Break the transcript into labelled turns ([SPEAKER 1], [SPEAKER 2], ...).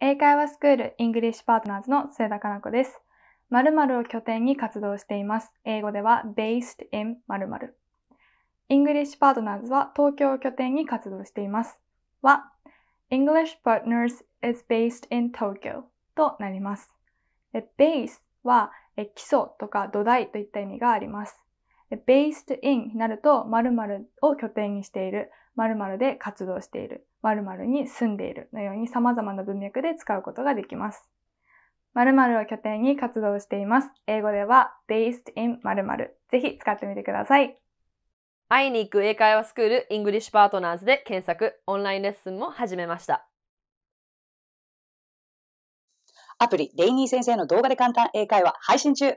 [SPEAKER 1] 英会話スクールイングリッシュパートナーズの末田かな子です。〇〇を拠点に活動しています。英語では based in 〇〇。イングリッシュパートナーズは東京を拠点に活動しています。は、English Partners is based in Tokyo となります。base は基礎とか土台といった意味があります。based in になると、〇〇を拠点にしている、〇〇で活動している、〇〇に住んでいるのように様々な文脈で使うことができます。〇〇を拠点に活動しています。英語では based in 〇〇。ぜひ使ってみてください。
[SPEAKER 2] 会いに行く英会話スクール English Partners で検
[SPEAKER 3] 索、オンラインレッスンも始めました。アプリ、レイニー先生の動画で簡単英会話配信中